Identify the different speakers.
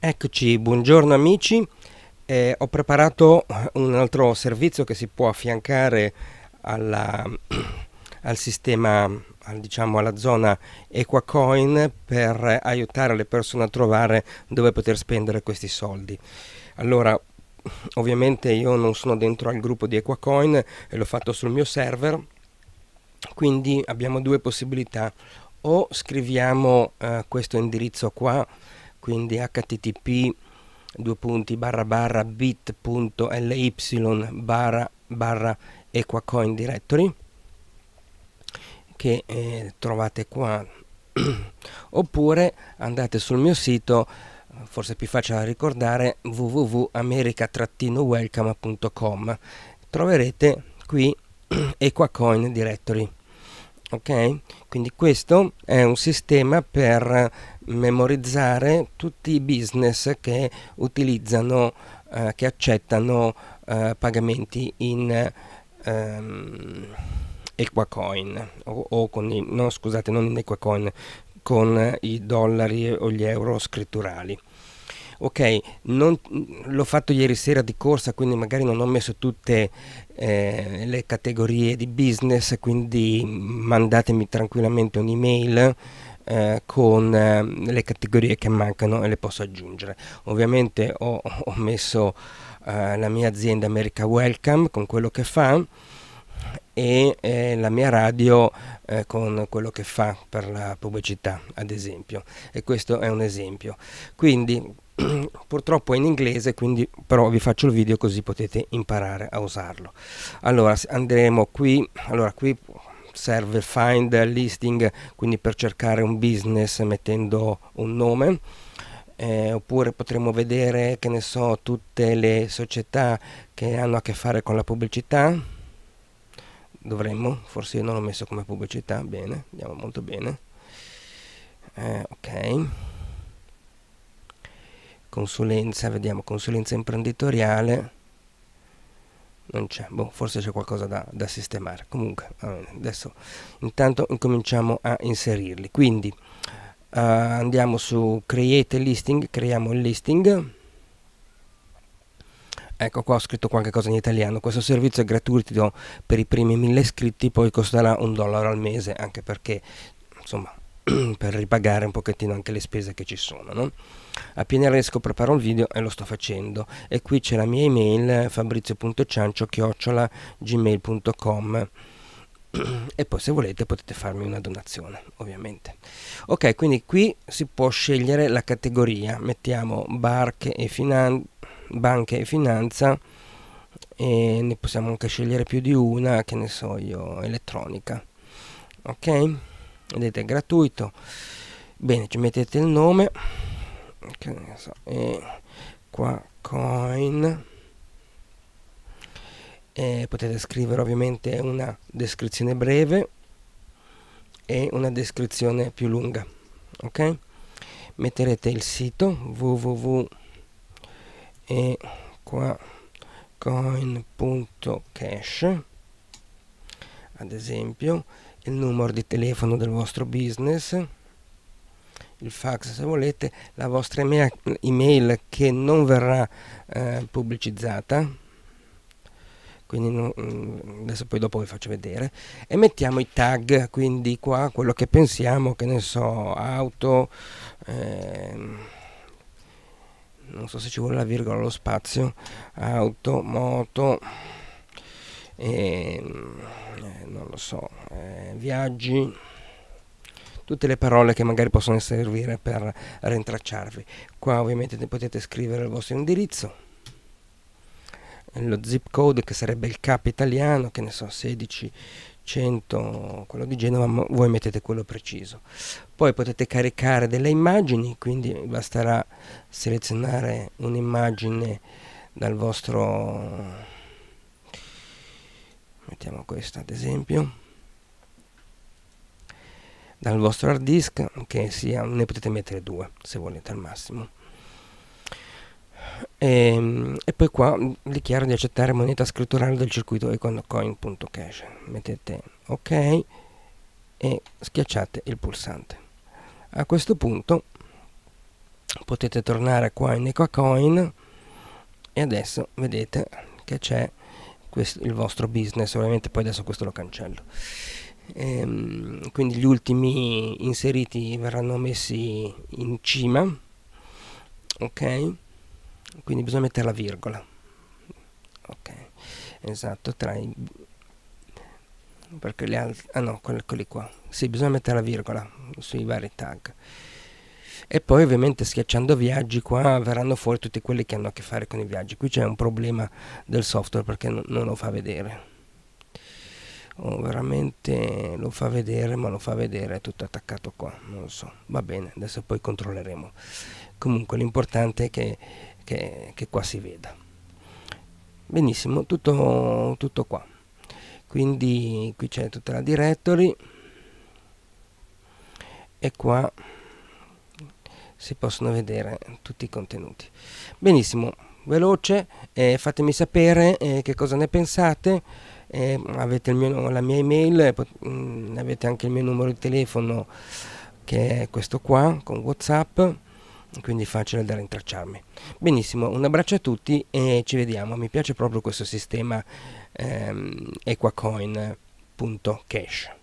Speaker 1: Eccoci, buongiorno amici. Eh, ho preparato un altro servizio che si può affiancare alla, al sistema, al, diciamo alla zona EquaCoin per aiutare le persone a trovare dove poter spendere questi soldi. Allora, ovviamente io non sono dentro al gruppo di EquaCoin e l'ho fatto sul mio server, quindi abbiamo due possibilità. O scriviamo eh, questo indirizzo qua quindi http due punti barra barra bit.ly barra barra equacoin directory che eh, trovate qua oppure andate sul mio sito forse è più facile da ricordare www.america-welcome.com troverete qui Equacoin Directory ok quindi questo è un sistema per memorizzare tutti i business che utilizzano eh, che accettano eh, pagamenti in ehm, Equacoin o, o, con i, no, scusate non in Equacoin con i dollari o gli euro scritturali ok, non, l'ho fatto ieri sera di corsa, quindi magari non ho messo tutte eh, le categorie di business, quindi mandatemi tranquillamente un'email eh, con eh, le categorie che mancano e le posso aggiungere. Ovviamente ho, ho messo uh, la mia azienda America Welcome con quello che fa e eh, la mia radio eh, con quello che fa per la pubblicità, ad esempio. E questo è un esempio. Quindi purtroppo è in inglese quindi però vi faccio il video così potete imparare a usarlo allora andremo qui allora qui serve find listing quindi per cercare un business mettendo un nome eh, oppure potremmo vedere che ne so tutte le società che hanno a che fare con la pubblicità dovremmo forse io non l'ho messo come pubblicità bene andiamo molto bene eh, ok consulenza, vediamo, consulenza imprenditoriale, non c'è, boh, forse c'è qualcosa da, da, sistemare, comunque adesso intanto incominciamo a inserirli, quindi uh, andiamo su create listing, creiamo il listing, Ecco qua ho scritto qualche cosa in italiano. Questo servizio è gratuito per i primi 1000 iscritti, poi costerà un dollaro al mese, anche perché insomma per ripagare un pochettino anche le spese che ci sono. No? A Pineresco preparo il video e lo sto facendo e qui c'è la mia email fabrizio.ciancio-gmail.com e poi se volete potete farmi una donazione ovviamente ok quindi qui si può scegliere la categoria mettiamo barche e finan- banche e finanza e ne possiamo anche scegliere più di una che ne so io elettronica ok vedete è gratuito bene ci mettete il nome che ne so, e qua coin e potete scrivere ovviamente una descrizione breve e una descrizione più lunga ok metterete il sito www e qua coin.cash ad esempio il numero di telefono del vostro business, il fax se volete, la vostra email, che non verrà eh, pubblicizzata, quindi non, mm, adesso poi dopo vi faccio vedere, e mettiamo i tag, quindi qua quello che pensiamo, che ne so, auto, eh, non so se ci vuole la virgola lo spazio, auto, moto, e, eh, non lo so, eh, viaggi, tutte le parole che magari possono servire per rintracciarvi. Qua ovviamente potete scrivere il vostro indirizzo, lo zip code che sarebbe il cap italiano, che ne so, 16 100, quello di Genova, voi mettete quello preciso. Poi potete caricare delle immagini, quindi basterà selezionare un'immagine dal vostro mettiamo questa ad esempio dal vostro hard disk che sia ne potete mettere due se volete al massimo e, ehm, e poi qua dichiaro di accettare moneta scritturale del circuito iconcoin.cache mettete ok e schiacciate il pulsante a questo punto potete tornare qua in EcoCoin e adesso vedete che c'è questo, il vostro business, ovviamente poi adesso questo lo cancello. Ehm, quindi gli ultimi inseriti verranno messi in cima, ok? Quindi bisogna mettere la virgola, ok? Esatto, tra i perché le altre ah no quelli, quelli qua sì bisogna mettere la virgola sui vari tag e poi ovviamente schiacciando viaggi qua verranno fuori tutti quelli che hanno a che fare con i viaggi qui c'è un problema del software perché non, non lo fa vedere Oh, veramente lo fa vedere ma lo fa vedere è tutto attaccato qua non lo so va bene adesso poi controlleremo comunque l'importante è che, che, che, qua si veda benissimo tutto, tutto qua quindi qui c'è tutta la directory e qua si possono vedere tutti i contenuti. Benissimo, veloce, eh, fatemi sapere eh, che cosa ne pensate, eh, avete mio, la mia email, mh, eh, mm, avete anche il mio numero di telefono che è questo qua con Whatsapp, quindi facile da rintracciarmi. Benissimo, un abbraccio a tutti e ci vediamo, mi piace proprio questo sistema ehm, equacoin.cash.